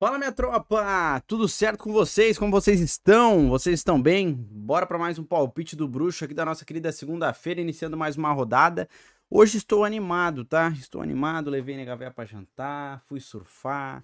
Fala minha tropa, tudo certo com vocês? Como vocês estão? Vocês estão bem? Bora para mais um palpite do bruxo aqui da nossa querida segunda-feira, iniciando mais uma rodada. Hoje estou animado, tá? Estou animado, levei a Gavé para jantar, fui surfar,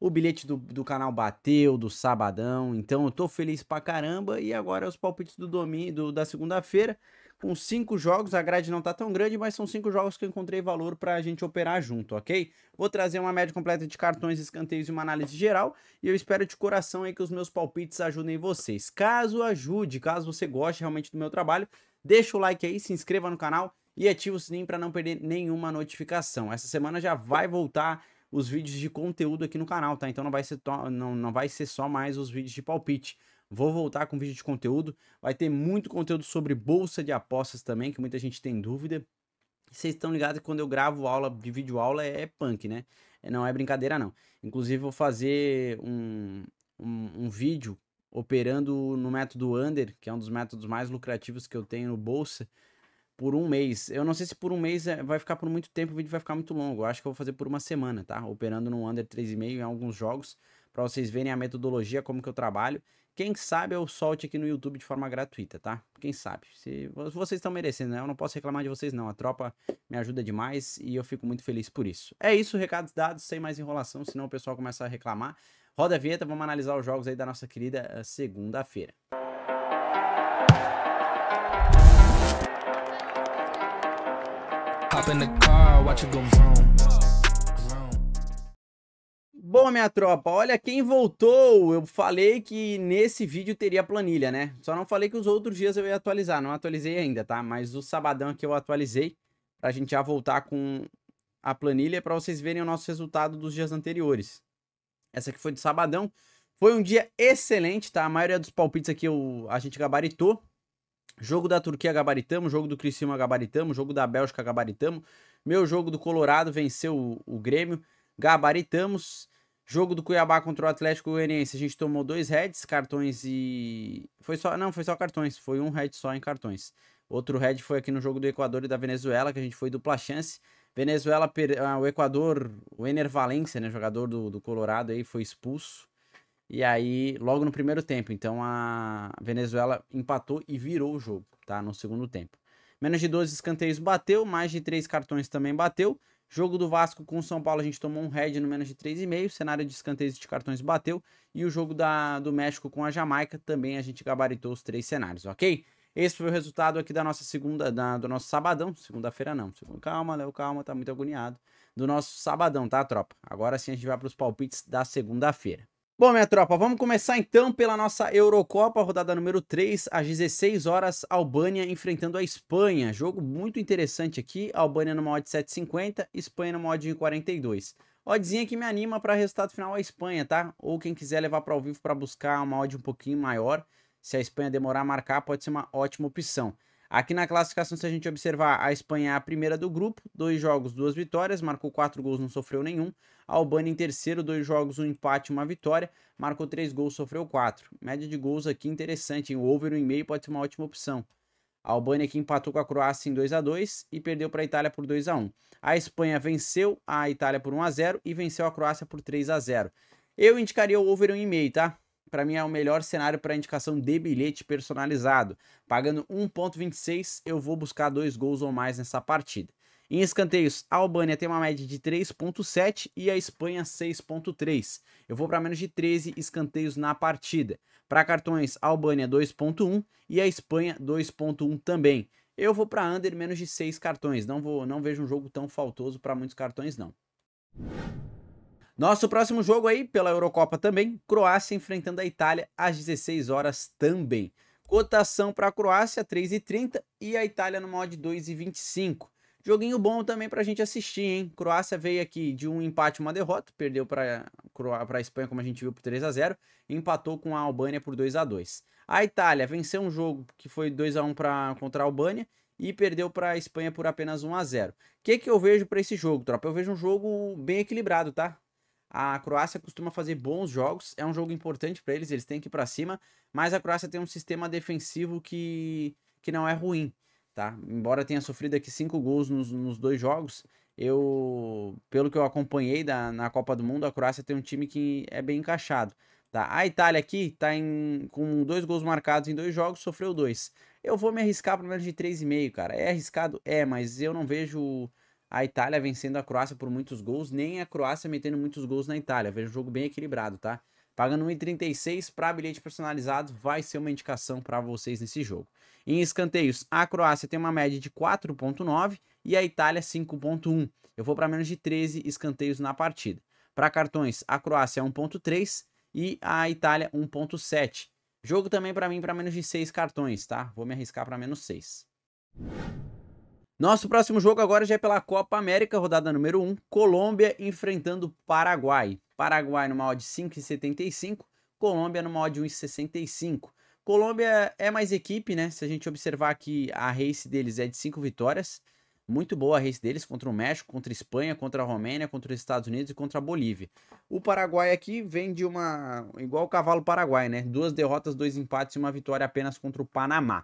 o bilhete do, do canal bateu, do sabadão, então eu tô feliz pra caramba. E agora os palpites do domingo, da segunda-feira, com cinco jogos. A grade não tá tão grande, mas são cinco jogos que eu encontrei valor pra gente operar junto, ok? Vou trazer uma média completa de cartões, escanteios e uma análise geral. E eu espero de coração aí que os meus palpites ajudem vocês. Caso ajude, caso você goste realmente do meu trabalho, deixa o like aí, se inscreva no canal e ativa o sininho para não perder nenhuma notificação. Essa semana já vai voltar os vídeos de conteúdo aqui no canal, tá? Então não vai ser, não, não vai ser só mais os vídeos de palpite. Vou voltar com vídeo de conteúdo. Vai ter muito conteúdo sobre bolsa de apostas também, que muita gente tem dúvida. Vocês estão ligados que quando eu gravo aula de vídeo aula é, é punk, né? É, não é brincadeira, não. Inclusive, vou fazer um, um, um vídeo operando no método under, que é um dos métodos mais lucrativos que eu tenho no Bolsa por um mês. Eu não sei se por um mês eh, vai ficar por muito tempo, o vídeo vai ficar muito longo. Eu acho que eu vou fazer por uma semana, tá? Operando no under 3,5 em alguns jogos, para vocês verem a metodologia, como que eu trabalho. Quem sabe eu solte aqui no YouTube de forma gratuita, tá? Quem sabe? Se vocês estão merecendo, né? Eu não posso reclamar de vocês não. A tropa me ajuda demais e eu fico muito feliz por isso. É isso, recados dados, sem mais enrolação, senão o pessoal começa a reclamar. Roda a vinheta, vamos analisar os jogos aí da nossa querida eh, segunda-feira. hop in the car, watch it go vroom. Bom, minha tropa, olha quem voltou. Eu falei que nesse vídeo teria planilha, né? Só não falei que os outros dias eu ia atualizar, não atualizei ainda, tá? Mas o sabadão que eu atualizei pra gente já voltar com a planilha para vocês verem o nosso resultado dos dias anteriores. Essa aqui foi de sabadão. Foi um dia excelente, tá? A maioria dos palpites aqui eu, a gente gabaritou. Jogo da Turquia gabaritamos, jogo do Criciúma gabaritamos, jogo da Bélgica gabaritamos. Meu jogo do Colorado venceu o, o Grêmio, gabaritamos. Jogo do Cuiabá contra o Atlético Goianiense, a gente tomou dois heads, cartões e foi só, não, foi só cartões, foi um head só em cartões. Outro head foi aqui no jogo do Equador e da Venezuela, que a gente foi dupla chance. Venezuela, per... ah, o Equador, o Ener Valencia, né, jogador do, do Colorado aí foi expulso e aí, logo no primeiro tempo, então a Venezuela empatou e virou o jogo, tá? No segundo tempo. Menos de 12 escanteios bateu, mais de 3 cartões também bateu. Jogo do Vasco com o São Paulo, a gente tomou um head no menos de 3,5. Cenário de escanteios e de cartões bateu. E o jogo da, do México com a Jamaica também a gente gabaritou os três cenários, ok? Esse foi o resultado aqui da nossa segunda, da, do nosso sabadão. Segunda-feira não. Calma, Léo, calma, tá muito agoniado. Do nosso sabadão, tá, tropa? Agora sim a gente vai para os palpites da segunda-feira. Bom, minha tropa, vamos começar então pela nossa Eurocopa, rodada número 3, às 16 horas, Albânia enfrentando a Espanha. Jogo muito interessante aqui, Albânia numa odd 7,50, Espanha numa odd 42. Odzinha que me anima para resultado final a Espanha, tá? Ou quem quiser levar para ao vivo para buscar uma odd um pouquinho maior, se a Espanha demorar a marcar, pode ser uma ótima opção. Aqui na classificação, se a gente observar, a Espanha é a primeira do grupo, dois jogos, duas vitórias, marcou quatro gols, não sofreu nenhum. A Albânia em terceiro, dois jogos, um empate, uma vitória, marcou três gols, sofreu quatro. Média de gols aqui interessante, hein? o over 1,5 pode ser uma ótima opção. A Albânia que empatou com a Croácia em 2 a 2 e perdeu para a Itália por 2 a 1. A Espanha venceu a Itália por 1 a 0 e venceu a Croácia por 3 a 0. Eu indicaria o over 1,5, tá? para mim é o melhor cenário para indicação de bilhete personalizado. Pagando 1.26, eu vou buscar dois gols ou mais nessa partida. Em escanteios, a Albânia tem uma média de 3.7 e a Espanha 6.3. Eu vou para menos de 13 escanteios na partida. Para cartões, a Albânia 2.1 e a Espanha 2.1 também. Eu vou para under menos de 6 cartões. Não vou, não vejo um jogo tão faltoso para muitos cartões não. Nosso próximo jogo aí pela Eurocopa também, Croácia enfrentando a Itália às 16 horas também. Cotação para a Croácia 3,30 e a Itália no mod 2,25. Joguinho bom também para a gente assistir, hein? Croácia veio aqui de um empate uma derrota, perdeu para a Espanha, como a gente viu, por 3 a 0 empatou com a Albânia por 2 a 2 A Itália venceu um jogo que foi 2 a 1 pra, contra a Albânia e perdeu para a Espanha por apenas 1 a 0 O que, que eu vejo para esse jogo, tropa? Eu vejo um jogo bem equilibrado, tá? A Croácia costuma fazer bons jogos, é um jogo importante para eles, eles têm que ir para cima, mas a Croácia tem um sistema defensivo que, que não é ruim, tá? Embora tenha sofrido aqui cinco gols nos, nos dois jogos, eu, pelo que eu acompanhei da, na Copa do Mundo, a Croácia tem um time que é bem encaixado. Tá? A Itália aqui tá em, com dois gols marcados em dois jogos, sofreu dois. Eu vou me arriscar pelo menos de 3,5, cara. É arriscado? É, mas eu não vejo a Itália vencendo a Croácia por muitos gols, nem a Croácia metendo muitos gols na Itália. Vejo um jogo bem equilibrado, tá? Pagando 1,36 para bilhete personalizado, vai ser uma indicação para vocês nesse jogo. Em escanteios, a Croácia tem uma média de 4,9 e a Itália 5,1. Eu vou para menos de 13 escanteios na partida. Para cartões, a Croácia é 1,3 e a Itália 1,7. Jogo também para mim para menos de 6 cartões, tá? Vou me arriscar para menos 6. Nosso próximo jogo agora já é pela Copa América, rodada número 1, Colômbia enfrentando Paraguai. Paraguai numa odd 5,75, Colômbia numa odd 1,65. Colômbia é mais equipe, né? Se a gente observar que a race deles é de 5 vitórias, muito boa a race deles contra o México, contra a Espanha, contra a Romênia, contra os Estados Unidos e contra a Bolívia. O Paraguai aqui vem de uma. igual o cavalo paraguai, né? Duas derrotas, dois empates e uma vitória apenas contra o Panamá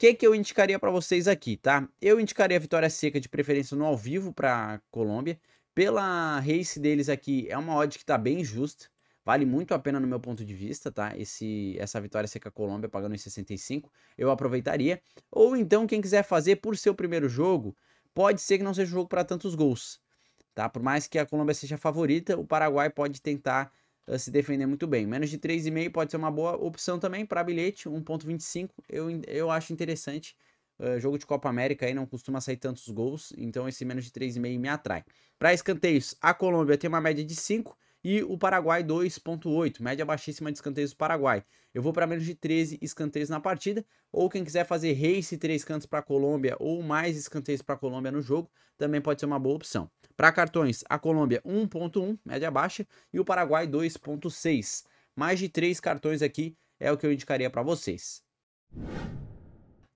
que, que eu indicaria para vocês aqui, tá? Eu indicaria a vitória seca de preferência no ao vivo para Colômbia. Pela race deles aqui, é uma odd que tá bem justa. Vale muito a pena no meu ponto de vista, tá? Esse, essa vitória seca Colômbia pagando em 65, eu aproveitaria. Ou então, quem quiser fazer por seu primeiro jogo, pode ser que não seja um jogo para tantos gols, tá? Por mais que a Colômbia seja a favorita, o Paraguai pode tentar se defender muito bem. Menos de 3,5 pode ser uma boa opção também para bilhete, 1,25 eu, eu acho interessante. Uh, jogo de Copa América aí não costuma sair tantos gols, então esse menos de 3,5 me atrai. Para escanteios, a Colômbia tem uma média de 5 e o Paraguai 2.8, média baixíssima de escanteios do Paraguai. Eu vou para menos de 13 escanteios na partida, ou quem quiser fazer race 3 cantos para a Colômbia ou mais escanteios para a Colômbia no jogo, também pode ser uma boa opção. Para cartões, a Colômbia 1.1, média baixa, e o Paraguai 2.6. Mais de três cartões aqui é o que eu indicaria para vocês.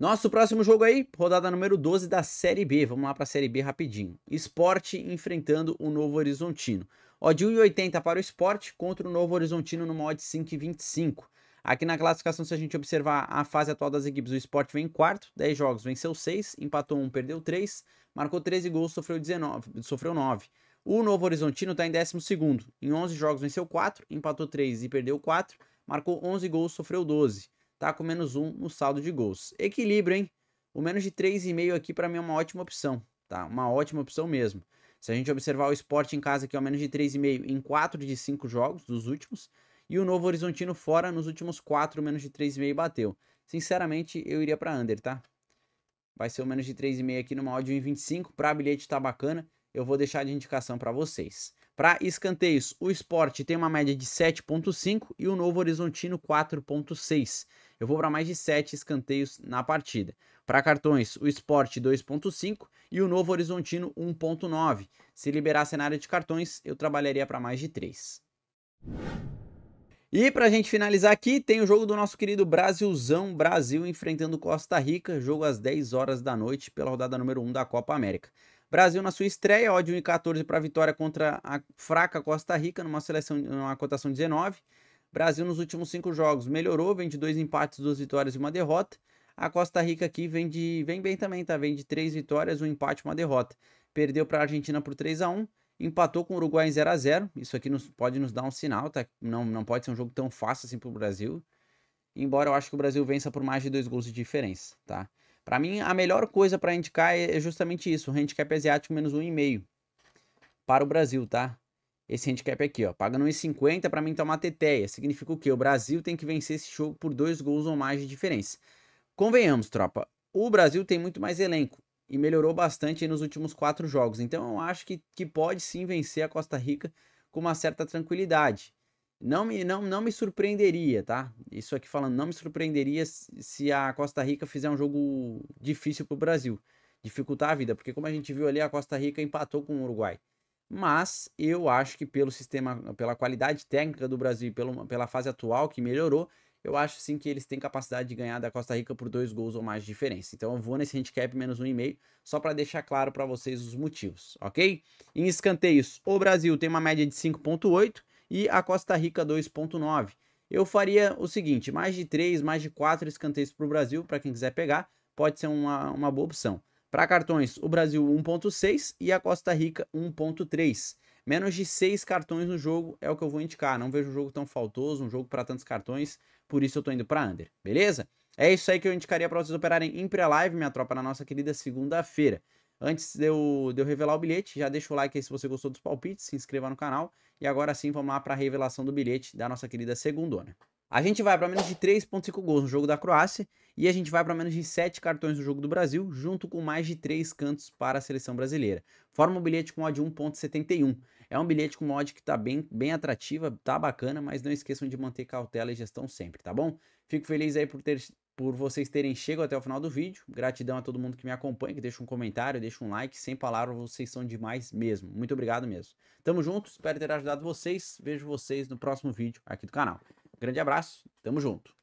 Nosso próximo jogo aí, rodada número 12 da Série B. Vamos lá para a Série B rapidinho. Esporte enfrentando o Novo Horizontino. Odd 1,80 para o Esporte contra o Novo Horizontino numa odd 5,25. Aqui na classificação, se a gente observar a fase atual das equipes, o Sport vem em quarto, 10 jogos, venceu 6, empatou 1, perdeu 3, marcou 13 gols, sofreu 19, sofreu 9. O Novo Horizontino está em 12º, em 11 jogos venceu 4, empatou 3 e perdeu 4, marcou 11 gols, sofreu 12. Está com menos 1 no saldo de gols. Equilíbrio, hein? O menos de 3,5 aqui para mim é uma ótima opção, tá? Uma ótima opção mesmo. Se a gente observar o esporte em casa, aqui, é o menos de 3,5 em 4 de 5 jogos dos últimos, e o Novo Horizontino fora nos últimos 4, menos de 3,5 bateu. Sinceramente, eu iria para under, tá? Vai ser o menos de 3,5 aqui numa odd 1,25. Para bilhete tá bacana. Eu vou deixar de indicação para vocês. Para escanteios, o esporte tem uma média de 7,5 e o Novo Horizontino 4,6. Eu vou para mais de 7 escanteios na partida. Para cartões, o esporte 2,5 e o Novo Horizontino 1,9. Se liberar cenário de cartões, eu trabalharia para mais de 3. E para a gente finalizar aqui, tem o jogo do nosso querido Brasilzão, Brasil enfrentando Costa Rica, jogo às 10 horas da noite pela rodada número 1 da Copa América. Brasil na sua estreia, odd 1,14 para a vitória contra a fraca Costa Rica numa seleção numa cotação 19. Brasil nos últimos cinco jogos melhorou, vem de dois empates, duas vitórias e uma derrota. A Costa Rica aqui vem, de, vem bem também, tá? Vem de três vitórias, um empate, uma derrota. Perdeu para a Argentina por 3 a 1 Empatou com o Uruguai em 0 a 0 Isso aqui nos, pode nos dar um sinal, tá? Não, não pode ser um jogo tão fácil assim pro Brasil. Embora eu acho que o Brasil vença por mais de dois gols de diferença, tá? Para mim, a melhor coisa para indicar é, é justamente isso: o handicap asiático menos 1,5 para o Brasil, tá? Esse handicap aqui, ó, paga 1,50 para mim tá uma teteia. Significa o quê? O Brasil tem que vencer esse jogo por dois gols ou mais de diferença. Convenhamos, tropa, o Brasil tem muito mais elenco e melhorou bastante nos últimos quatro jogos. Então eu acho que, que pode sim vencer a Costa Rica com uma certa tranquilidade. Não me, não, não me surpreenderia, tá? Isso aqui falando, não me surpreenderia se a Costa Rica fizer um jogo difícil para o Brasil. Dificultar a vida, porque como a gente viu ali, a Costa Rica empatou com o Uruguai. Mas eu acho que pelo sistema, pela qualidade técnica do Brasil, pelo, pela fase atual que melhorou, eu acho sim que eles têm capacidade de ganhar da Costa Rica por dois gols ou mais de diferença. Então eu vou nesse handicap menos um e meio, só para deixar claro para vocês os motivos, ok? Em escanteios, o Brasil tem uma média de 5.8 e a Costa Rica 2.9. Eu faria o seguinte, mais de 3, mais de 4 escanteios para o Brasil, para quem quiser pegar, pode ser uma, uma boa opção. Para cartões, o Brasil 1.6 e a Costa Rica 1.3. Menos de seis cartões no jogo é o que eu vou indicar. Não vejo um jogo tão faltoso, um jogo para tantos cartões por isso eu tô indo para under, beleza? É isso aí que eu indicaria para vocês operarem em pré-live, minha tropa, na nossa querida segunda-feira. Antes de eu, de eu, revelar o bilhete, já deixa o like aí se você gostou dos palpites, se inscreva no canal. E agora sim, vamos lá para a revelação do bilhete da nossa querida segundona. A gente vai para menos de 3.5 gols no jogo da Croácia e a gente vai para menos de 7 cartões no jogo do Brasil, junto com mais de 3 cantos para a seleção brasileira. Forma um bilhete com mod 1.71. É um bilhete com mod que está bem, bem atrativa, tá bacana, mas não esqueçam de manter cautela e gestão sempre, tá bom? Fico feliz aí por ter por vocês terem chego até o final do vídeo. Gratidão a todo mundo que me acompanha, que deixa um comentário, deixa um like. Sem palavras, vocês são demais mesmo. Muito obrigado mesmo. Tamo junto, espero ter ajudado vocês. Vejo vocês no próximo vídeo aqui do canal. Grande abraço, tamo junto.